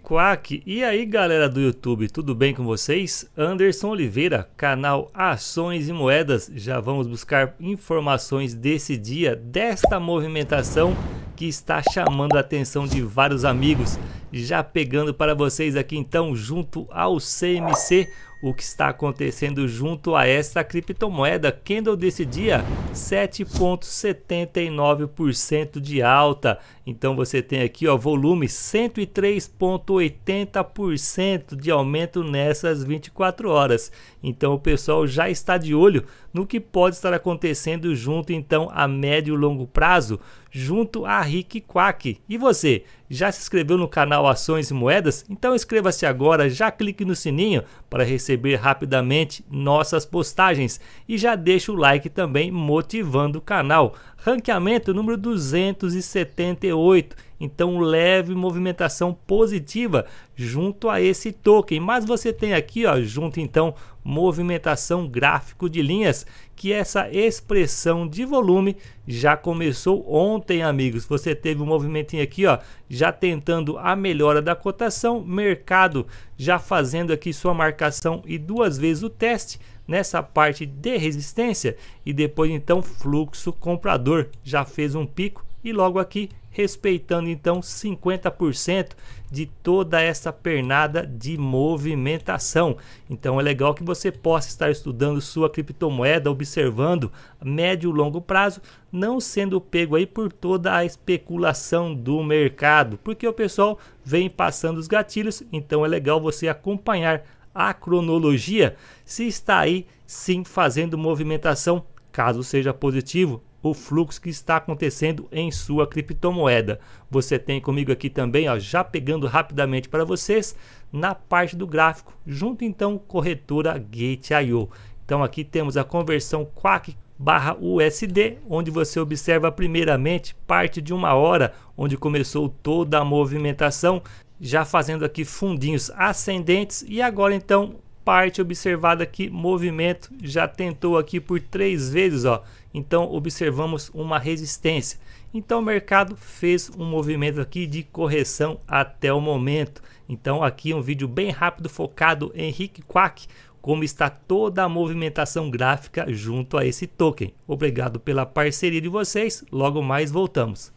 Quack. e aí galera do YouTube, tudo bem com vocês? Anderson Oliveira, canal Ações e Moedas, já vamos buscar informações desse dia, desta movimentação que está chamando a atenção de vários amigos. Já pegando para vocês aqui então, junto ao CMC, o que está acontecendo junto a esta criptomoeda. Candle desse dia 7.79% de alta. Então você tem aqui o volume 103.80% de aumento nessas 24 horas. Então o pessoal já está de olho no que pode estar acontecendo junto então a médio e longo prazo junto a Rick Quack. E você, já se inscreveu no canal Ações e Moedas? Então inscreva-se agora, já clique no sininho para receber receber rapidamente nossas postagens e já deixa o like também motivando o canal. Ranqueamento número 278 então, leve movimentação positiva junto a esse token. Mas você tem aqui, ó, junto então, movimentação gráfico de linhas, que essa expressão de volume já começou ontem, amigos. Você teve um movimentinho aqui, ó, já tentando a melhora da cotação, mercado já fazendo aqui sua marcação e duas vezes o teste nessa parte de resistência e depois então fluxo comprador já fez um pico e logo aqui respeitando então 50% de toda essa pernada de movimentação. Então é legal que você possa estar estudando sua criptomoeda, observando médio e longo prazo, não sendo pego aí por toda a especulação do mercado, porque o pessoal vem passando os gatilhos, então é legal você acompanhar a cronologia se está aí sim fazendo movimentação caso seja positivo, o fluxo que está acontecendo em sua criptomoeda. Você tem comigo aqui também, ó, já pegando rapidamente para vocês, na parte do gráfico, junto então corretora Gate.io. Então aqui temos a conversão Quack barra USD, onde você observa primeiramente parte de uma hora, onde começou toda a movimentação, já fazendo aqui fundinhos ascendentes e agora então parte observada aqui, movimento já tentou aqui por três vezes, ó. Então observamos uma resistência. Então o mercado fez um movimento aqui de correção até o momento. Então aqui um vídeo bem rápido focado em Rick Quack, como está toda a movimentação gráfica junto a esse token. Obrigado pela parceria de vocês, logo mais voltamos.